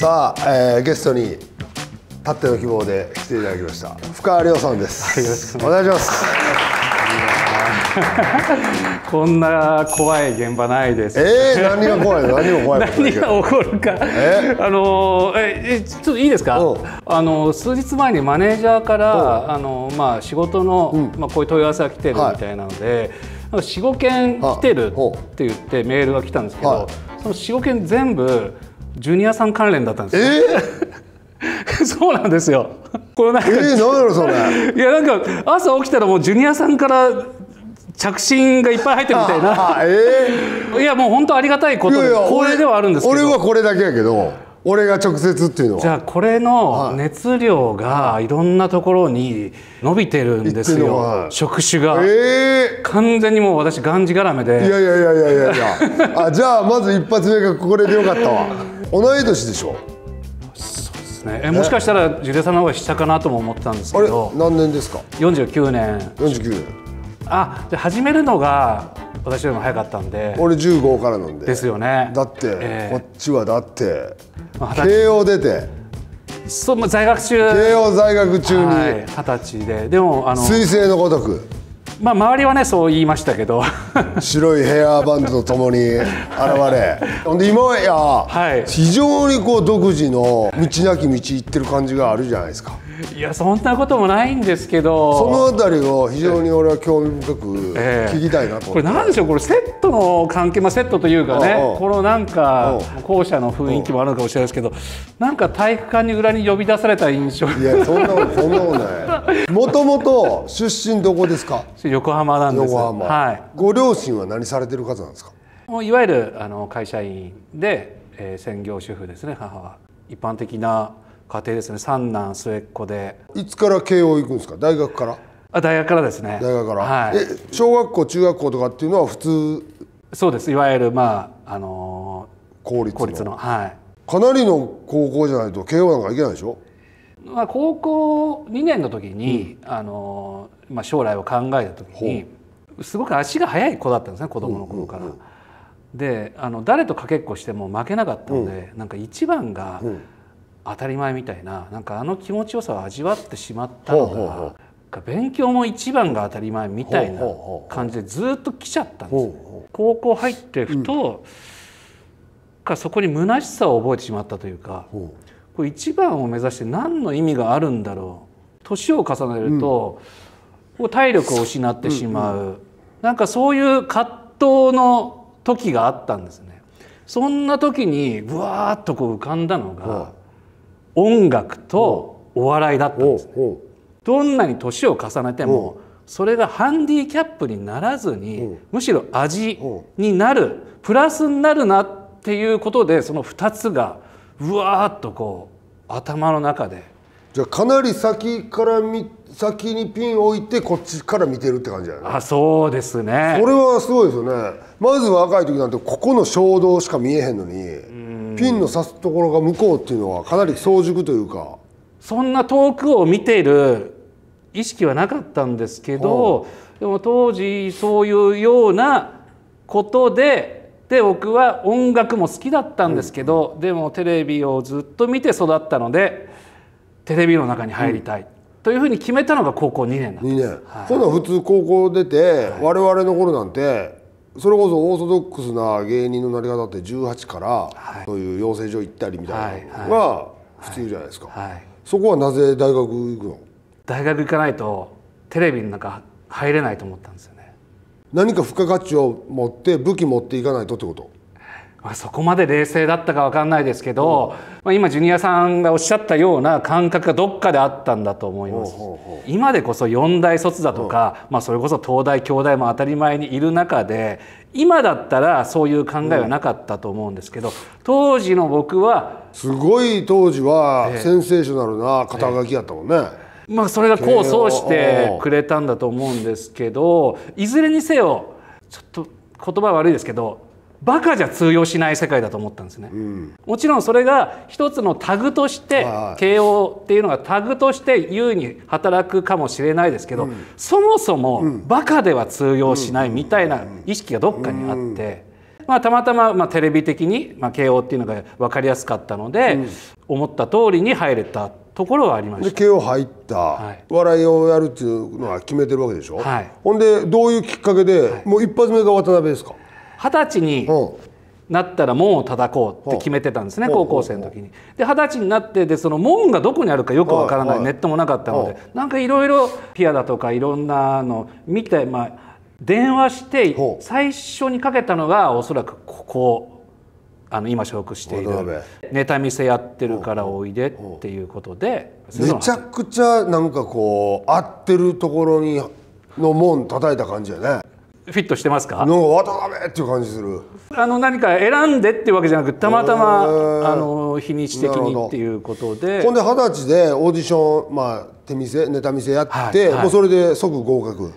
さあ、えー、ゲストに立っての希望で来ていただきました深川亮さんですお願いします こんな怖い現場ないです。ええー、何が怖いの？何が怖い 何が起こるか。えー、あのえちょっといいですか？あの数日前にマネージャーからあのまあ仕事の、うん、まあこういう問い合わせが来てるみたいなので、はい、4、5件来てるって言ってメールが来たんですけど、その4、5件全部ジュニアさん関連だったんですよ。えー、そうなんですよ。これなんか、えー、なんだそれ。いやなんか朝起きたらもうジュニアさんから着信がいっぱい入ってるみたいな、えー、いやもう本当ありがたいことで光栄ではあるんですけど俺はこれだけやけど俺が直接っていうのはじゃあこれの熱量がいろんなところに伸びてるんですよ、触手職種が、えー、完全にもう私がんじがらめでいやいやいやいやいやあじゃあまず一発目がこれでよかったわ同い年でしょそうですねえもしかしたらジュデさんの方が下かなとも思ったんですけど何年ですか49年49年あで始めるのが私よりも早かったんで俺15からなんでですよねだって、えー、こっちはだって慶応出てそう在学中慶応在学中に二十、はい、歳ででもあの彗星のごとくまあ周りはねそう言いましたけど白いヘアバンドとともに現れ、ほんで今や、はい、非常にこう独自の道なき道行ってる感じがあるじゃないですか。いやそんなこともないんですけどその辺りを非常に俺は興味深く聞きたいなと思って、えー、これ何でしょうこれセットの関係、まあ、セットというかねこのなんか校舎の雰囲気もあるのかもしれないですけどなんか体育館に裏に呼び出された印象いやそんなもんそんなもんないもともと出身どこですか横浜なんです横浜、はい、ご両親は何されてる方なんですかいわゆるあの会社員で、えー、専業主婦ですね母は一般的な家庭ですね三男末っ子でいつから慶応行くんですか大学からあ大学からですね大学から、はい、え小学校中学校とかっていうのは普通そうですいわゆるまああのー、公立公立のはいかなりの高校じゃないと慶応なんか行けないでしょまあ、高校2年の時に、うん、あのまあ、将来を考えた時にすごく足が速い子だったんですね子供の頃から。うんうんうん、であの誰とかけっこしても負けなかったので、うん、なんか一番が、うん当たり前みたいななんかあの気持ちよさを味わってしまったのが勉強も一番が当たり前みたいな感じでずっと来ちゃったんです高校入ってふと、かそこに虚しさを覚えてしまったというかこれ一番を目指して何の意味があるんだろう年を重ねると、うん、体力を失ってしまう、うんうん、なんかそういう葛藤の時があったんですね。そんな時にぶわーっとこう浮かんだのが、音楽とお笑いだったんですね。どんなに年を重ねてもそれがハンディキャップにならずにむしろ味になるプラスになるなっていうことでその2つがうわーっとこう頭の中でじゃあかなり先から見先にピンを置いてこっちから見てるって感じだよねあそうですねそれはすごいですよねまず若い時なんてここの衝動しか見えへんのにピンの刺すところが向こうっていうのはかなり早熟というかそんな遠くを見ている意識はなかったんですけど、はあ、でも当時そういうようなことでで僕は音楽も好きだったんですけど、うん、でもテレビをずっと見て育ったのでテレビの中に入りたい、というふうに決めたのが高校2年なんです2年、はい、そんな普通高校出て、はい、我々の頃なんてそれこそオーソドックスな芸人のなり方って18から、はい、そういう養成所行ったりみたいなのが普通じゃないですか、はい、はい、そこはなぜ大学行くの大学行かないとテレビの中入れないと思ったんですよね何か付加価値を持って武器持っていかないとってことまあ、そこまで冷静だったか分かんないですけど、まあ、今ジュニアさんがおっしゃったような感覚がどっかであったんだと思います今でこそ四大卒だとか、まあ、それこそ東大京大も当たり前にいる中で今だったらそういう考えはなかったと思うんですけど当時の僕はすごい当時はセンセーショナルな肩書きやったもんね。えーえー、まあ、それが功を奏してくれたんだと思うんですけどいずれにせよちょっと言葉悪いですけどバカじゃ通用しない世界だと思ったんですね、うん、もちろんそれが一つのタグとして慶応っていうのがタグとして優に働くかもしれないですけど、うん、そもそもバカでは通用しないみたいな意識がどっかにあって。まあ、たまたま、まあ、テレビ的に、まあ、慶応っていうのが分かりやすかったので、うん、思った通りに入れたところはありましたで慶応入った、はい、笑いをやるっていうのは決めてるわけでしょ、はい、ほんでどういうきっかけで、はい、もう一発目が渡辺ですか二十歳になったら門を叩こうって決めてたんですね高校生の時に。で二十歳になってでその門がどこにあるかよくわからないネットもなかったのでなんかいろいろピアだとかいろんなの見てまあ電話して最初にかけたのがおそらくここ。あの今所属しているネタ見せやってるからおいでっていうことでめちゃくちゃなんかこう合ってるところにの門叩いた感じやねフィットしてますか渡辺っていう感じするあの何か選んでっていうわけじゃなくたまたま、えー、あの日にち的にっていうことでほんで二十歳でオーディション、まあ、手見せネタ見せやって、はいはい、もうそれで即合格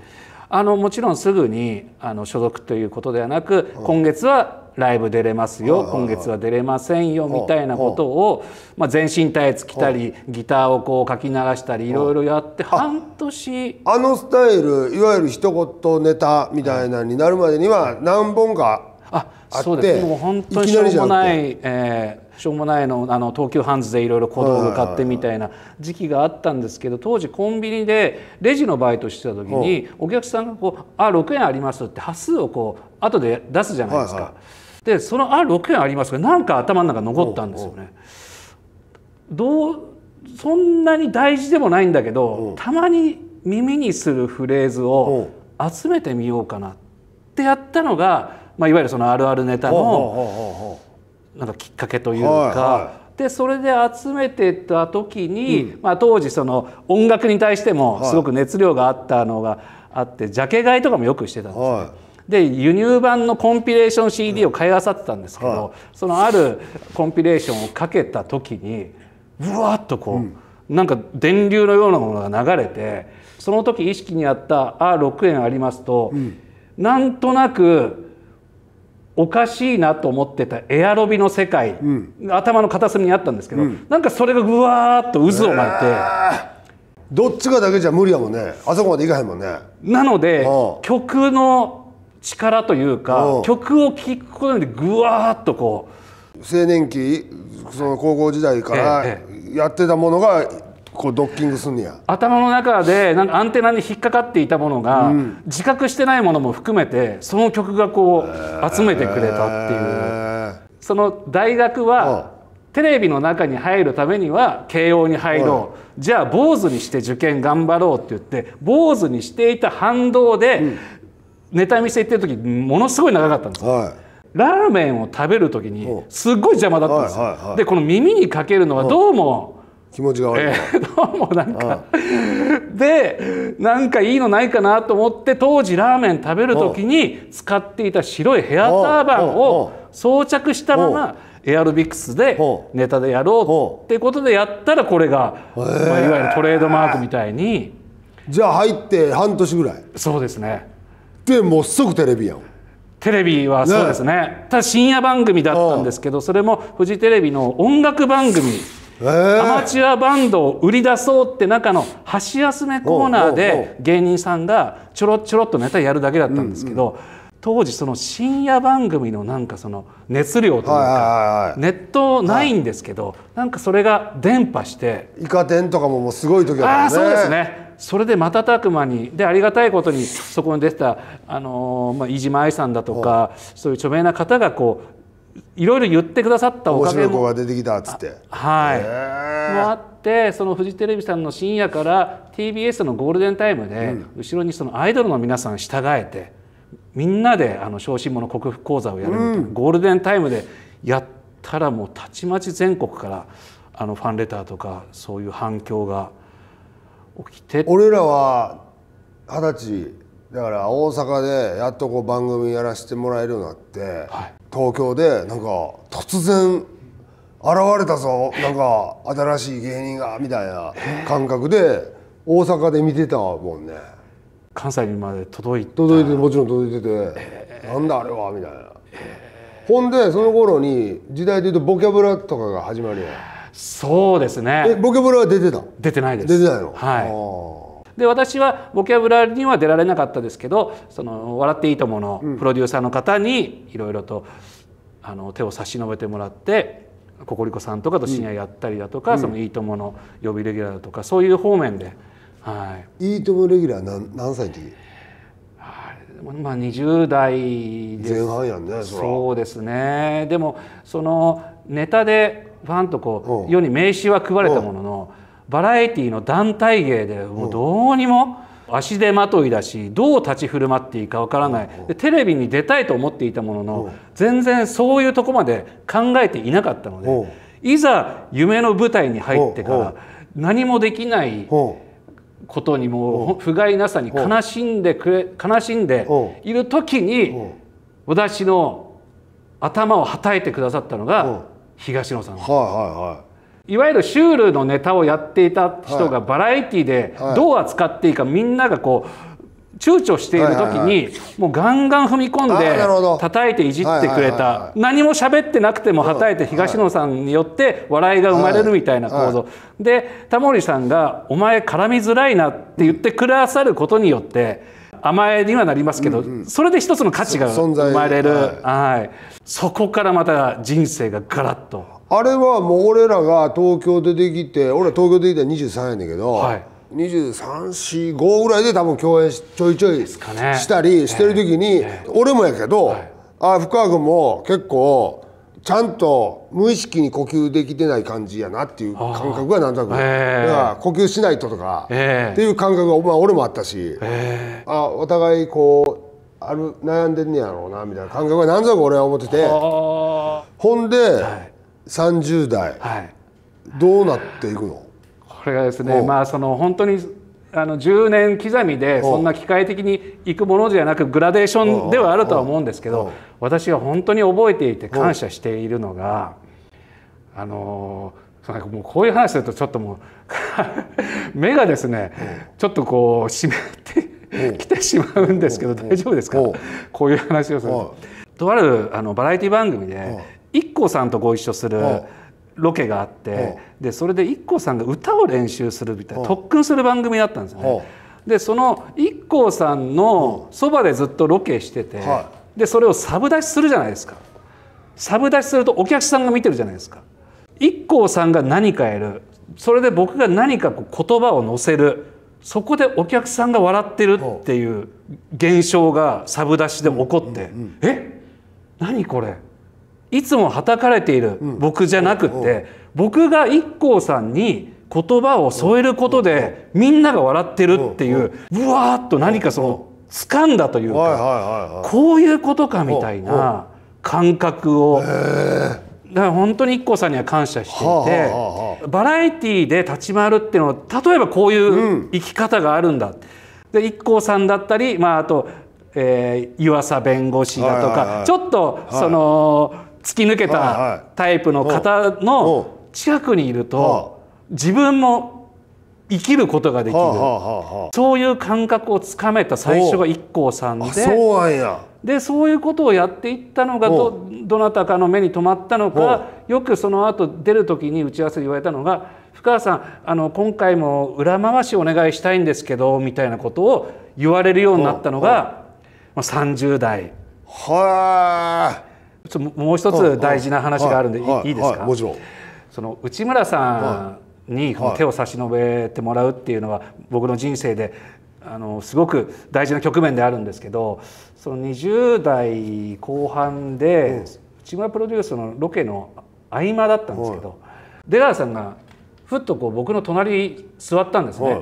あのもちろんすぐにあの所属ということではなく、うん、今月はライブ出れますよ今月は出れませんよみたいなことを、まあ、全身タイツ着たりギターをこうかき鳴らしたりいろいろやって半年あのスタイルいわゆる一言ネタみたいなになるまでには何本かあそうですもう本当にしょうもない、えー、しょうもないのあの東急ハンズでいろいろ小道具買ってみたいな時期があったんですけど当時コンビニでレジのバイトしてた時にお客さんがこう「あ6円あります」って端数をこう後で出すじゃないですか。はいはいでそのる6件ありますがなんか頭の中残ったんですよね。どうそんなに大事でもないんだけどたまに耳にするフレーズを集めてみようかなってやったのが、まあ、いわゆるそのあるあるネタのなんかきっかけというか。はいはいでそれで集めてた時に、うん、まあ、当時その音楽に対してもすごく熱量があったのがあって、はい、ジャケ買いとかもよくしてたんですね。はで輸入版のコンピレーション CD を買いあさってたんですけど、うんはい、そのあるコンピレーションをかけた時にうわっとこう、うん、なんか電流のようなものが流れてその時意識にあった「ああ6円ありますと」うん、なんとなくおかしいなと思ってたエアロビの世界、うん、頭の片隅にあったんですけど、うん、なんかそれがぐわーっと渦を巻いて。どっちかだけじゃ無理やもんねあそこまでいかへんもんねなので曲の力というか、曲を聴くことでぐわっとこう青年期その高校時代からやってたものがこうドッキングすんねや頭の中でなんかアンテナに引っかかっていたものが、うん、自覚してないものも含めてその曲がこう集めてくれたっていう、えー、その大学はテレビの中に入るためには慶応に入ろうじゃあ坊主にして受験頑張ろうって言って坊主にしていた反動で、うん、ネタ見せ行ってる時ものすごい長かったんですよ、はい、ラーメンを食べる時にすっごい邪魔だったんですよ、はいはいはい、でこの耳にかけるのはどうも、気持ちが悪い、えー、どうもなんかでなんかいいのないかなと思って当時ラーメン食べる時に使っていた白いヘアターバンを装着したままエアロビクスでネタでやろうってことでやったらこれが、まあ、いわゆるトレードマークみたいに。じゃあ入って半年ぐらいそうですねでもう即テレビやんテレビはそうですね、ね、ただ深夜番組だったんですけどそれもフジテレビの音楽番組えー、アマチュアバンドを売り出そうって中の箸休めコーナーで芸人さんがちょろちょろっとネタやるだけだったんですけど、うんうん、当時その深夜番組のなんかその熱量というかネットないんですけど、なんかそれが伝播してイカ天とかももうすごい時だったねああそうですねそれで瞬く間にでありがたいことにそこに出てたあの、まあ、飯島愛さんだとかそういう著名な方がこういろいろ言ってくださったおかげも面出てきたっつってはいもあってそのフジテレビさんの深夜から TBS のゴールデンタイムで、うん、後ろにそのアイドルの皆さん従えてみんなであの小心者克服講座をやるみたいな、うん、ゴールデンタイムでやったらもうたちまち全国からあのファンレターとかそういう反響が。起きて俺らは二十歳だから大阪でやっとこう番組やらせてもらえるようになって、はい、東京でなんか突然現れたぞなんか新しい芸人がみたいな感覚で大阪で見てたもんね関西にまで届いて届いてもちろん届いてて、なんだあれはみたいな、ほんでその頃に時代でいうとボキャブラとかが始まるやんそうですねえボキャブラは出てた出てないです出てないのはいで私はボキャブラには出られなかったですけど「その笑っていいとも」のプロデューサーの方にいろいろとあの手を差し伸べてもらってココリコさんとかと試合やったりだとか「うん、そのいいとも」の予備レギュラーだとかそういう方面で。はい、いいともレギュラー何何歳の時まあ、20代前半やねそうですねでもそのネタでァンとこう世に名刺は配われたもののバラエティーの団体芸でもうどうにも足手まといだしどう立ち振る舞っていいかわからないでテレビに出たいと思っていたものの全然そういうとこまで考えていなかったのでいざ夢の舞台に入ってから何もできないことにも不甲斐なさに悲しんでくれ悲しんでいる時に私の頭をはたいてくださったのが東野さんは。いはいはいいわゆるシュールのネタをやっていた人がバラエティーでどう扱っていいかみんながこう躊躇している時にもうガンガン踏み込んで叩いていじってくれた何も喋ってなくてもはたいて東野さんによって笑いが生まれるみたいな構造でタモリさんが「お前絡みづらいな」って言ってくださることによって。甘えにはなりますけど、うんうん、それで一つの価値が生まれる、はい、はい、そこからまた人生がガラッとあれはもう俺らが東京出てきて俺は東京出てきたら23やねんけど、はい、2345ぐらいで多分共演ちょいちょいしたりしてる時に、俺もやけど、はい、あ深川君も結構ちゃんと無意識に呼吸できてない感じやなっていう感覚がなんとなく、えー、だから呼吸しないととか、えー、っていう感覚が、まあ、俺もあったし、えー、あお互いこうある悩んでんねやろうなみたいな感覚がなんとなく俺は思っててほんで、はい、30代、はい、どうなっていくのこれがですねまあその本当にあの10年刻みでそんな機械的にいくものじゃなくグラデーションではあるとは思うんですけど私が本当に覚えていて感謝しているのがあのなんかもうこういう話するとちょっともう 目がですねちょっとこう湿ってきてしまうんですけど大丈夫ですかこういう話をすると。とあるあのバラエティ番組で IKKO さんとご一緒する。ロケがあってでそれで IKKO さんが歌を練習するみたいな特訓する番組だったんですよね。でその IKKO さんのそばでずっとロケしてて、でそれをサブ出しするじゃないですかサブ出しするとお客さんが見てるじゃないですか IKKO さんが何かやるそれで僕が何かこう言葉を載せるそこでお客さんが笑ってるっていう現象がサブ出しで起こって「え何これいつもはたかれている僕じゃなくって僕が IKKO さんに言葉を添えることでみんなが笑ってるっていううわっと何かその掴んだというかこういうことかみたいな感覚をだから本当に IKKO さんには感謝していて、はあはあ、バラエティーで立ち回るっていうのは例えばこういう生き方があるんだ、うん、で IKKO さんだったり、まあ、あと、えー、湯浅弁護士だとか、はいはいはい、ちょっとその。突き抜けたタイプの方の近くにいると自分も生きることができるそういう感覚をつかめた最初が IKKO さんでそうでそういうことをやっていったのがどどなたかの目に留まったのかよくその後出る時に打ち合わせで言われたのが「深川さんあの今回も裏回しお願いしたいんですけど」みたいなことを言われるようになったのが30代。はあもう一つ大事な話があるんで、い、いですか、もちろんその内村さんに手を差し伸べてもらうっていうのは僕の人生であのすごく大事な局面であるんですけどその20代後半で内村プロデュースのロケの合間だったんですけど、出川さんがふっとこう僕の隣に座ったんですね、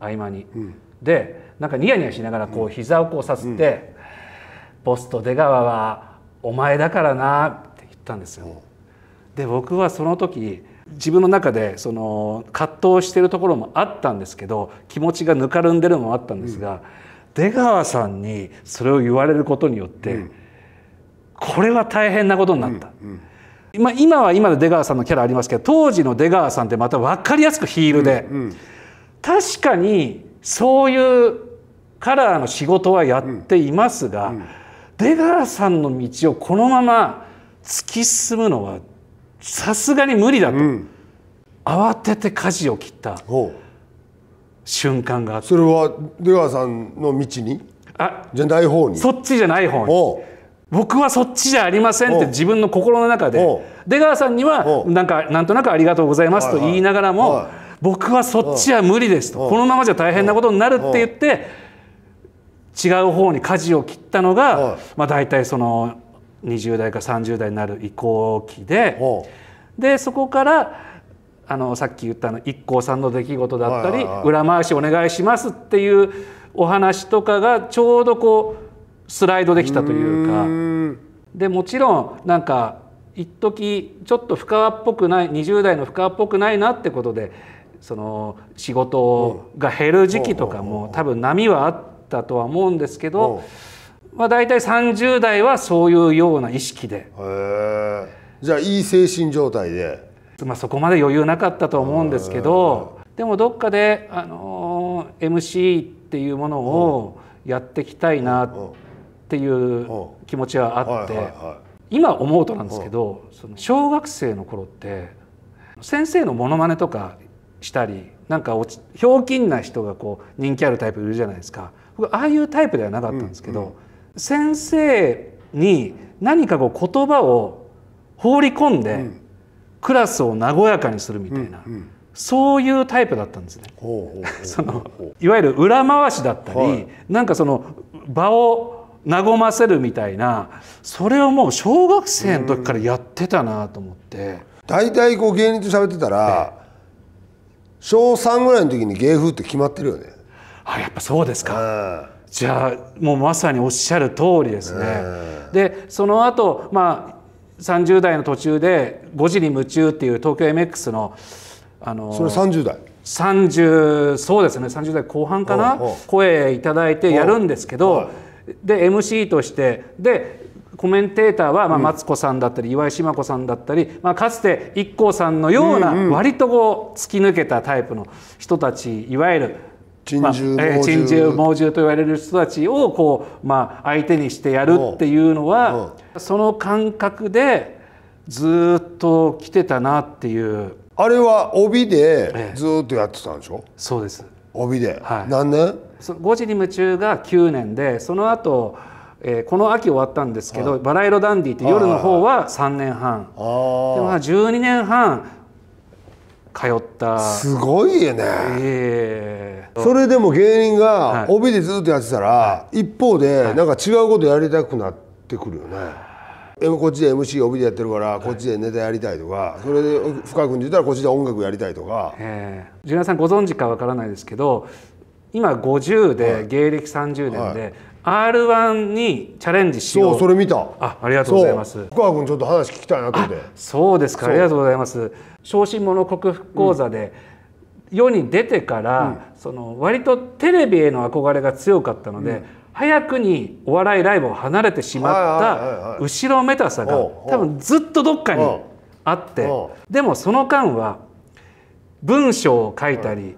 合間に。でなんかニヤニヤしながらこう膝をこうさすって、ポスト出川はお前だからな」って言ったんですよ。で僕はその時自分の中でその葛藤してるところもあったんですけど気持ちがぬかるんでるのもあったんですが、うん、出川さんにそれを言われることによって、うん、これは大変なことになった。うん今今は今の出川さんのキャラありますけど当時の出川さんってまた分かりやすくヒールで、うんうん、確かにそういうカラーの仕事はやっていますが、うん出川さんの道をこのまま突き進むのはさすがに無理だと、うん、慌てて舵を切った瞬間があってそれは出川さんの道にあじゃない方にそっちじゃない方に僕はそっちじゃありませんって自分の心の中で出川さんにはなんかなんとなくありがとうございますと言いながらも僕はそっちは無理ですとこのままじゃ大変なことになるって言って違う方に舵を切ったのが、はい、まあ、大体その20代か30代になる移行期ででそこからあのさっき言ったの一行さんの出来事だったり、裏回しお願いしますっていうお話とかがちょうどこうスライドできたというかでもちろんなんか一時ちょっと深っぽくない20代の深っぽくないなってことでその仕事が減る時期とかも多分波はあって。ったとは思うんですけど、まあ、大体30代はそういうような意識でじゃあいい精神状態で、まあ、そこまで余裕なかったと思うんですけどでもどっかで、あのー、MC っていうものをやっていきたいなっていう気持ちはあって、はい今思うとなんですけどその小学生の頃って先生のモノマネとかしたりなんかひょうきんな人がこう人気あるタイプいるじゃないですか。僕ああいうタイプではなかったんですけど、うんうん、先生に何かこう言葉を放り込んで、うん、クラスを和やかにするみたいな、うんうん、そういうタイプだったんですね。そのいわゆる裏回しだったり、はい、なんかその場を和ませるみたいなそれをもう小学生の時からやってたなと思って。大体こう芸人と喋ってたら、小3ぐらいの時に芸風って決まってるよね。あやっぱそうですか。じゃあもうまさにおっしゃる通りですね。でその後まあ30代の途中で「5時に夢中」っていう東京 MX のあのそれ30代30そうですね30代後半かな声いただいてやるんですけどで MC としてでコメンテーターはまあマツコさんだったり岩井志麻子さんだったり、まあ、かつて IKKO さんのような割とこう突き抜けたタイプの人たちいわゆる珍獣,、まあ獣猛獣と言われる人たちをこう、まあ、相手にしてやるっていうのは、その感覚でずっと来てたなっていうあれは帯でずっとやってたんでしょ、えー、そうです帯で、はい、何年五時に夢中が9年でその後えー、この秋終わったんですけど「はい、バラ色ダンディ」って夜の方は3年半あでも12年半通ったすごいよね、えー、それでも芸人が帯でずっとやってたら、はい、一方でなんか違うことやりたくなってくるよね、はい、こっちで MC 帯でやってるからこっちでネタやりたいとか、はい、それで深川君で言ったらこっちで音楽やりたいとか、えー、ジュニアさんご存知かわからないですけど今50で芸歴30年で、R1 にチャレンジしようそうそれ見たあありがとうございます福川君ちょっと話聞きたいなと思ってそうですかありがとうございます小心者克服講座で、うん、世に出てから、うん、その割とテレビへの憧れが強かったので、うん、早くにお笑いライブを離れてしまった後ろめたさが多分ずっとどっかにあってでもその間は文章を書いたり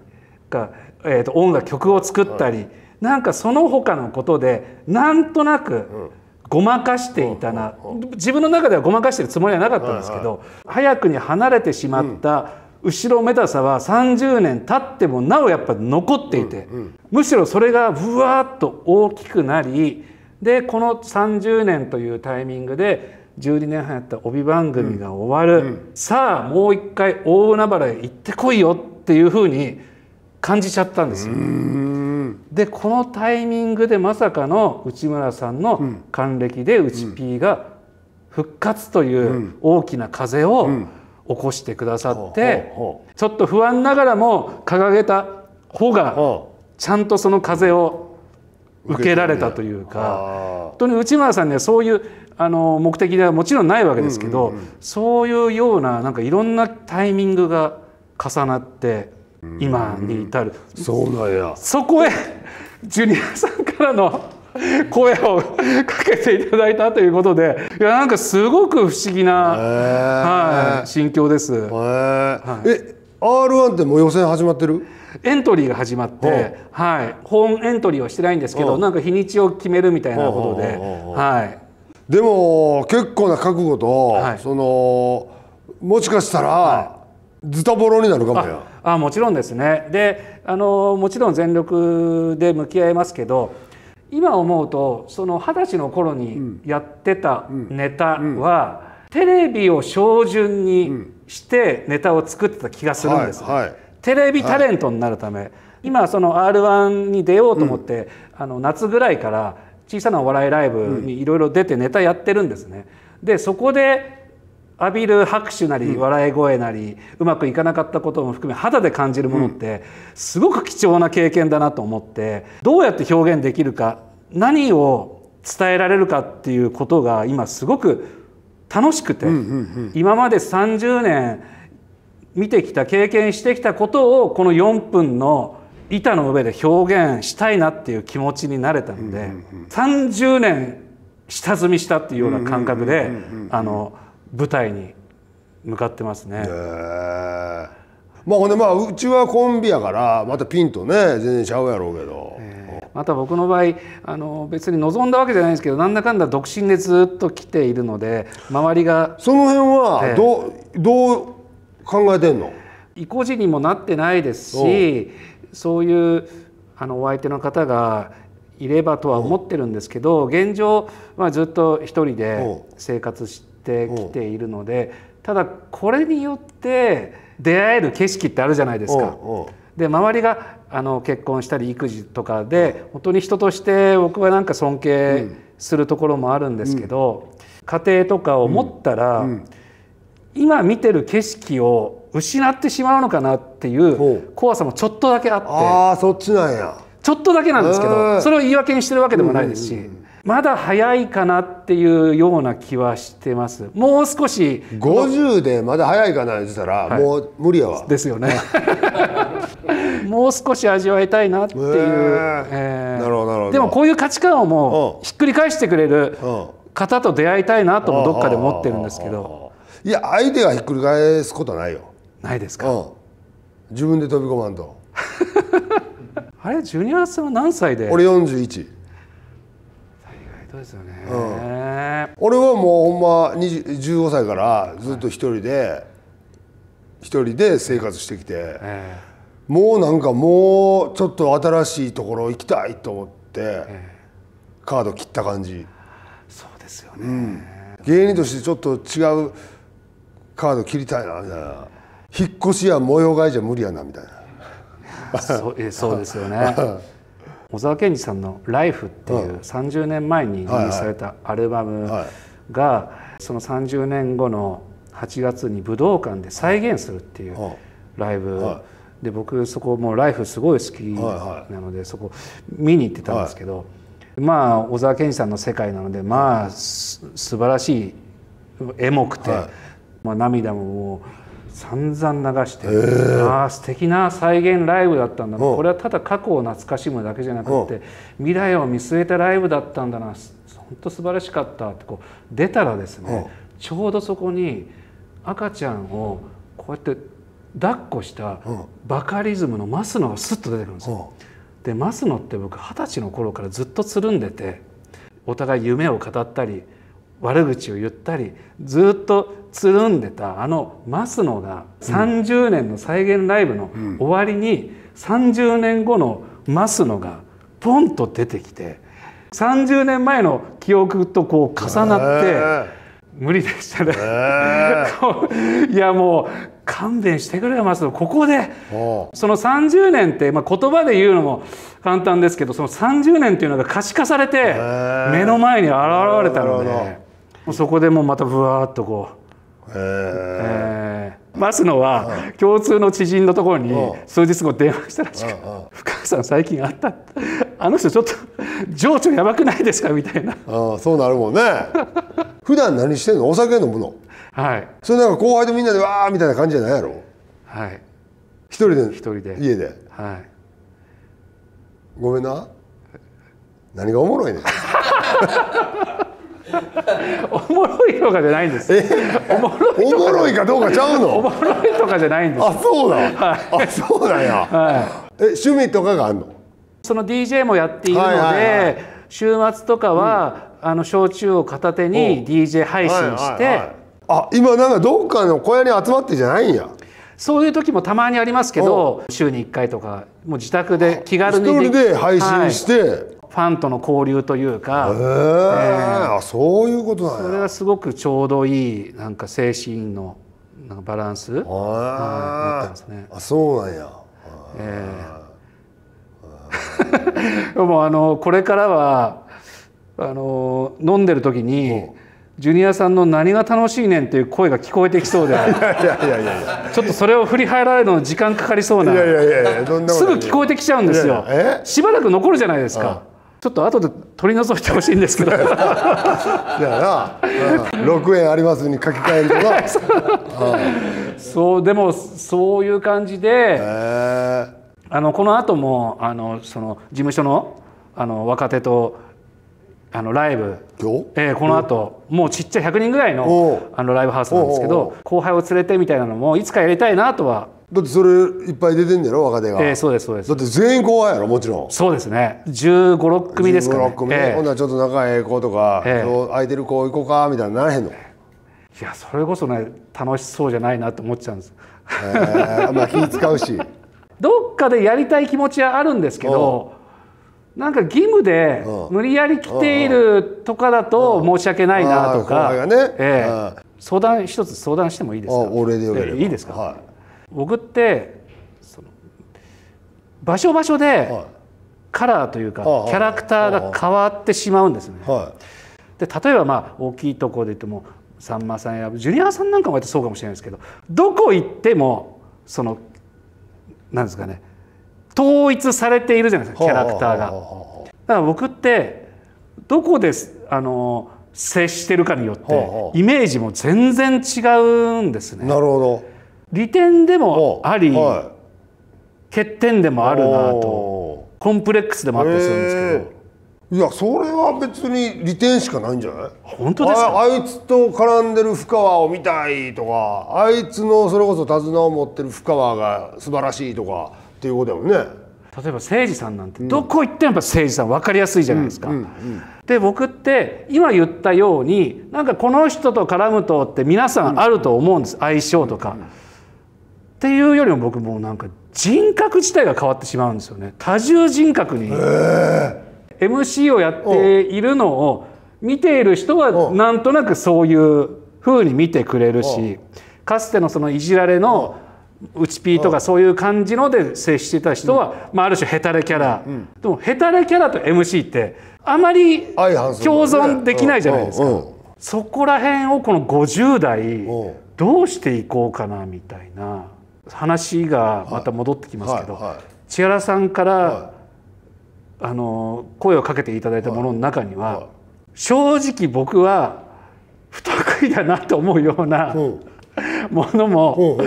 か、えーと、と音楽曲を作ったり、はいなんかその他のことでなんとなくごまかしていたな、自分の中ではごまかしてるつもりはなかったんですけど、早くに離れてしまった後ろめたさは30年経ってもなおやっぱ残っていて、むしろそれがふわっと大きくなりでこの30年というタイミングで12年半やった帯番組が終わる、うんうん、さあもう一回大海原へ行ってこいよっていうふうに感じちゃったんですよ。でこのタイミングでまさかの内村さんの還暦で内 P が復活という大きな風を起こしてくださってちょっと不安ながらも掲げた方がちゃんとその風を受けられたというか本当に内村さんにはそういうあの目的ではもちろんないわけですけどそういうようななんかいろんなタイミングが重なって今に至るそうなんやそこへジュニアさんからの声をかけていただいたということでいやなんかすごく不思議な、はい、心境です。はい、え R1 ってもう予選始まってるエントリーが始まって、はい、本エントリーはしてないんですけど、なんか日にちを決めるみたいなことで、はい、でも結構な覚悟と、はい、そのもしかしたら、ズタボロになるかもやあもちろんですねであのもちろん全力で向き合いますけど今思うとその二十歳の頃にやってたネタは、テレビを照準にしてネタを作ってた気がするんです、ねはいはい、テレビタレントになるため、はい、今その r 1に出ようと思って、うん、あの夏ぐらいから小さなお笑いライブにいろいろ出てネタやってるんですね。でそこで浴びる拍手なり笑い声なり、うまくいかなかったことも含め肌で感じるものってすごく貴重な経験だなと思ってどうやって表現できるか何を伝えられるかっていうことが今すごく楽しくて、今まで30年見てきた経験してきたことをこの4分の板の上で表現したいなっていう気持ちになれたので、30年下積みしたっていうような感覚であの。舞台に向かってますね。まあほんでまあうちはコンビやからまたピンとね全然ちゃうやろうけど、えー、また僕の場合あの別に望んだわけじゃないんですけどなんだかんだ独身でずっと来ているので周りがその辺はど,、えー、どう考えてんの意固地にもなってないですしそういうあのお相手の方がいればとは思ってるんですけど現状、まあ、ずっと一人で生活してきているのでただこれによって出会える景色ってあるじゃないですか。で周りがあの結婚したり育児とかで本当に人として僕はなんか尊敬するところもあるんですけど、うん、家庭とかを持ったら、うんうん、今見てる景色を失ってしまうのかなっていう怖さもちょっとだけあってあそっちなんやちょっとだけなんですけどそれを言い訳にしてるわけでもないですし。まだ早いかなっていうような気はしてますもう少し50でまだ早いかなって言ったら、はい、もう無理やわですよね もう少し味わいたいなっていう、えーえー、なるほどなるほどでもこういう価値観をもうひっくり返してくれる方と出会いたいなともどっかで思ってるんですけどいや相手がひっくり返すことはないよないですか、うん、自分で飛び込まんと あれジュニアさんは何歳で俺十一。当ですよね、うん、俺はもうほんま15歳からずっと一人で一、人で生活してきて、もうなんかもうちょっと新しいところ行きたいと思って、カード切った感じそうですよね、うん、芸人としてちょっと違うカード切りたいなみたいな引っ越しや模様替えじゃ無理やなみたいなそうそうですよね 小沢健二さんの「LIFE」っていう30年前にリリースされたアルバムがその30年後の8月に武道館で再現するっていうライブで僕そこもう「LIFE」すごい好きなのでそこ見に行ってたんですけどまあ小沢健二さんの世界なのでまあ素晴らしいエモくてまあ涙ももう。散々流して、えー、ああ素敵な再現ライブだったんだなこれはただ過去を懐かしむだけじゃなくて未来を見据えたライブだったんだな本当素晴らしかったってこう出たらですねちょうどそこに赤ちゃんをこうやって抱っこしたバカリズムの増野がスッと出てくるんですよ。で増野って僕二十歳の頃からずっとつるんでてお互い夢を語ったり悪口を言ったりずっとつるんでたあのす野が30年の再現ライブの終わりに30年後のす野がポンと出てきて30年前の記憶とこう重なって、無理でしたね、えー、いやもう勘弁してくれよす。野ここでその30年って、まあ、言葉で言うのも簡単ですけどその30年っていうのが可視化されて目の前に現れたので。えーもうそこでもうまたぶわっとこう。えー、マスノは共通の知人のところに数日後電話したらしく「深川さん最近あった あの人ちょっと 情緒やばくないですか?」みたいなあそうなるもんね 普段何してんのお酒飲むのはいそれなんか後輩とみんなでわーみたいな感じじゃないやろはい一人で一人で家ではいごめんな何がおもろいねんおもろいとかじゃないんです。おもろい。おもろいかどうかちゃうの。おもろいとかじゃないんです。あ、そうだ。はい、あ、そうだよ。はい。え、趣味とかがあるの。その DJ もやっているので、はいはい、週末とかは、うん、あの焼酎を片手に DJ 配信して、はいはいはい、あ、今なんかどっかの小屋に集まってじゃないんや。そういう時もたまにありますけど、週に一回とかもう自宅で気軽にで一人で配信して、はいファンとの交流というか、えー、えー、そういうことだそれがすごくちょうどいいなんか精神のなんかバランス、あそうなんや、えー、でもあのこれからはあの飲んでる時にジュニアさんの「何が楽しいねん」っていう声が聞こえてきそうで ちょっとそれを振り入られるの時間かかりそうなすぐ聞こえてきちゃうんですよしばらく残るじゃないですか。ああちょっと後で取り除いてほしいんですけどだから、う円ありますに書き換えるとか、そうでもそういう感じであのこの後もあのその事務所のあの若手とあのライブ、えー、この後もうちっちゃい百人ぐらいのあのライブハウスなんですけど後輩を連れてみたいなのもいつかやりたいなとはだってそれいっぱい出てんねやろ若手がえー、そうですそうですだって全員後輩やろもちろんそうですね1 5 6組ですから、ね、1 5 6組、えー、ほんならちょっと仲ええ子とか、えー、空いてる子行こうかみたいにならへんのいやそれこそね楽しそうじゃないなと思っちゃうんです、えー、まあ気使うし どっかでやりたい気持ちはあるんですけど、なんか義務で無理やり来ているとかだと申し訳ないなとか、ねえ相談一つ相談してもいいですか。俺でよければいいですか。はい僕ってその場所場所でカラーというかキャラクターが変わってしまうんですね。で例えばまあ大きいところで言ってもさんまさんやジュニアさんなんかもそうかもしれないですけどどこ行ってもそのなんですかね統一されているじゃないですかキャラクターが。だから僕ってどこであの接してるかによってイメージも全然違うんですね。なるほど利点でもあり、はい、欠点でもあるなとコンプレックスでもあったりするんですけど。いやそれは別に利点しかないんじゃない本当ですあいつと絡んでる深川を見たいとかあいつのそれこそ手綱を持ってる深川が素晴らしいとかっていうことだもんね例えば誠司さんなんて、どこ行ってもやっぱ誠司さん分かりやすいじゃないですか。うんうん、で僕って今言ったようになんかこの人と絡むとって皆さんあると思うんです、相性とか。っていうよりも僕もなんか人格自体が変わってしまうんですよね多重人格に MC をやっているのを見ている人はなんとなくそういう風に見てくれるしかつてのそのいじられの打ちピーとかそういう感じので接してた人は、まあ、ある種ヘタレキャラ、でもヘタレキャラと MC ってあまり共存できないじゃないですか。そこら辺をこの50代どうしていこうかなみたいな。話がまた戻ってきますけど、はいはいはい、千原さんから、あの声をかけていただいたものの中には、正直僕は不得意だなと思うような、ものも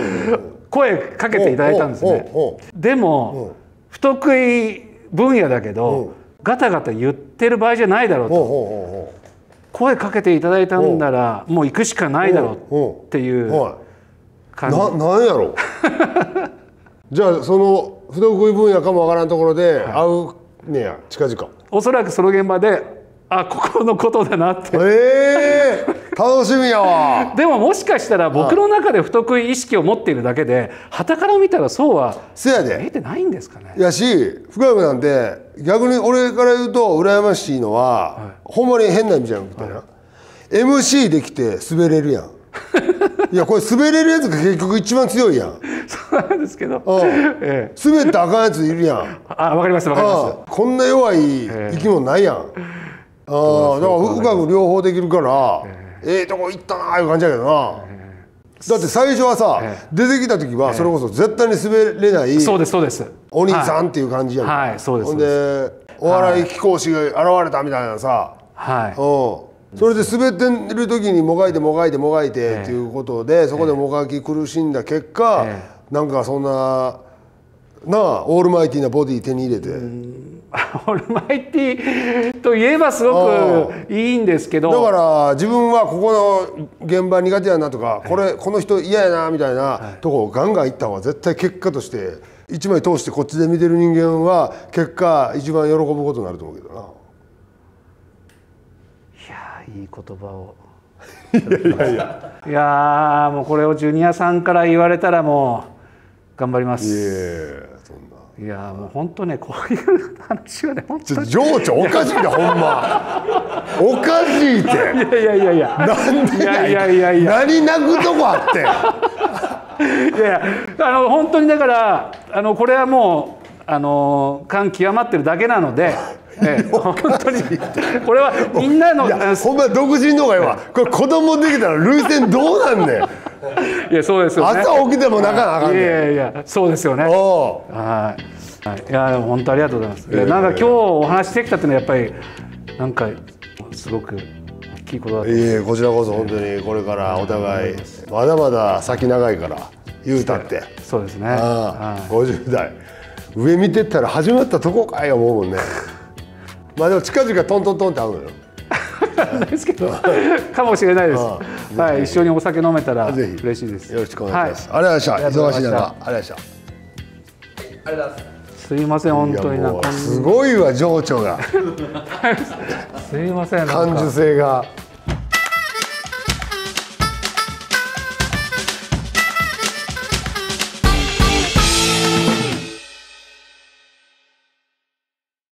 声かけていただいたんですね。でも不得意分野だけどガタガタ言ってる場合じゃないだろうと声かけていただいたんならもう行くしかないだろうっていう感じななんやろ じゃあその不動意分野かもわからんところで会うねや、はい、近々おそらくその現場であここのことだなってええー、楽しみやわでももしかしたら僕の中で不得意意識を持っているだけではたから見たらそうはせやで見えてないんですかねやし深山なんて逆に俺から言うと羨ましいのは、はい、ほんまに変な意味じゃなたいな、はい、MC できて滑れるやんいやこれ滑れるやつが結局一番強いやんそうなんですけど、ええ、滑ったあかんやついるやんあわかりますわかりますこんな弱い生き物ないやん、ええ、あだからうかく両方できるから、ええとこ行ったなあいう感じやけどな、だって最初はさ、え出てきた時はそれこそ絶対に滑れない、そうですそうですお兄さんっていう感じやん、はい、はい、そうですほんでお笑い貴公子が現れたみたいなさ、はい、うんそれで滑ってる時にもがいてもがいてもがいてっていうことでそこでもがき苦しんだ結果なんかそんななあオールマイティーなボディ手に入れて。オールマイティといえばすごくいいんですけどだから自分はここの現場苦手やなとかこれこの人嫌やなみたいなとこをガンガンいった方が絶対結果として一枚通してこっちで見てる人間は結果一番喜ぶことになると思うけどな。いい言葉をいやもうこれをジュニアさんから言われたらもう頑張りますいやもう本当ねこういう話はね本当情緒おかしいなほんまおかしいっていやいやいやなんでいいやいやいや何泣くとこあっていやいやあの本当にだからあのこれはもうあの感極まってるだけなのでええ、本当にこれはみんなのほんま独自のがいいわこれ子供できたら涙腺どうなんねんいやそうですよ、ね、朝起きてもなかなか、ね、いやいやそうですよねはいいや本当ありがとうございます、えー、なんか今日お話してきたっていうのはやっぱりなんかすごく大きいことだといえこちらこそ本当にこれからお互い、まだまだ先長いから言うたってそうですね、はい、50代上見てったら始まったとこかい思うもんねまあでも近々トントントンって合うのよないですけどかもしれないですはい、一緒にお酒飲めたら嬉しいです。よろしくお願いします。ありがとうございました。忙しい中、ありがとうございました。ありがとうごすいません、本当にな。すごいわ、情緒が。すいません。感受性が。